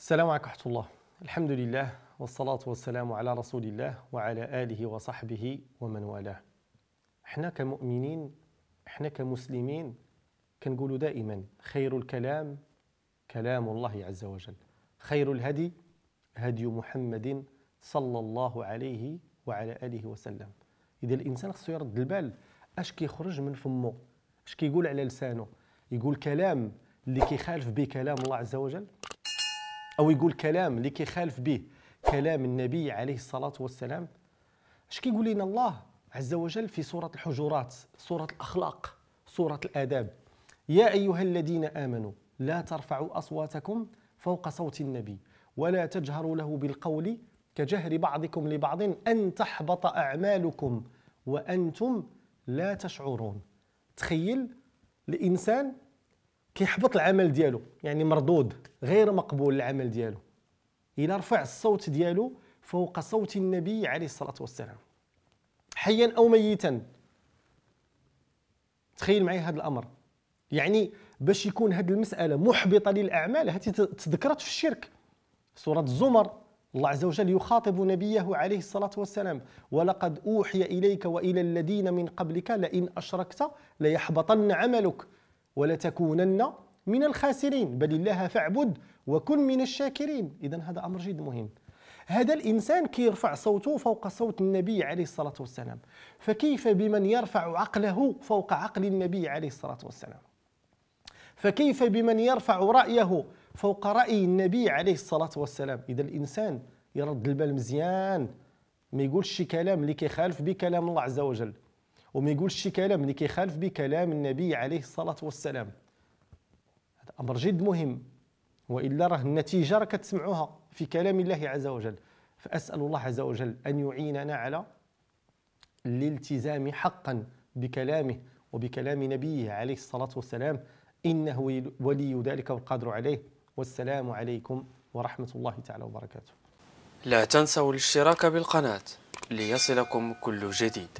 السلام عليكم ورحمة الله الحمد لله والصلاة والسلام على رسول الله وعلى آله وصحبه ومن والاه احنا كمؤمنين احنا كمسلمين كنقولوا دائما خير الكلام كلام الله عز وجل خير الهدي هدي محمد صلى الله عليه وعلى آله وسلم إذا الإنسان خصو يرد البال اش كيخرج من فمه اش كيقول على لسانه يقول كلام اللي كيخالف به كلام الله عز وجل او يقول كلام اللي كيخالف به كلام النبي عليه الصلاه والسلام اش كيقول لنا الله عز وجل في سوره الحجرات سوره الاخلاق سوره الاداب يا ايها الذين امنوا لا ترفعوا اصواتكم فوق صوت النبي ولا تجهروا له بالقول كجهر بعضكم لبعض ان تحبط اعمالكم وانتم لا تشعرون تخيل الانسان كيحبط العمل ديالو يعني مردود غير مقبول العمل ديالو الى رفع الصوت ديالو فوق صوت النبي عليه الصلاه والسلام حيا او ميتا تخيل معي هذا الامر يعني باش يكون هذه المساله محبطه للاعمال هاتي تذكرت في الشرك سوره الزمر الله عز وجل يخاطب نبيه عليه الصلاة والسلام ولقد أوحي إليك وإلى الذين من قبلك لئن أشركت ليحبطن عملك ولتكونن من الخاسرين بل الله فاعبد وكن من الشاكرين اذا هذا امر جد مهم هذا الانسان كيرفع صوته فوق صوت النبي عليه الصلاه والسلام فكيف بمن يرفع عقله فوق عقل النبي عليه الصلاه والسلام فكيف بمن يرفع رايه فوق راي النبي عليه الصلاه والسلام اذا الانسان يرد البال مزيان ما يقولش شي كلام اللي كيخالف بكلام الله عز وجل وما يقولش شي كلام اللي كيخالف بكلام النبي عليه الصلاه والسلام هذا امر جد مهم والا راه النتيجه راه كتسمعوها في كلام الله عز وجل فاسال الله عز وجل ان يعيننا على الالتزام حقا بكلامه وبكلام نبيه عليه الصلاه والسلام انه ولي ذلك والقادر عليه والسلام عليكم ورحمه الله تعالى وبركاته لا تنسوا الاشتراك بالقناه ليصلكم كل جديد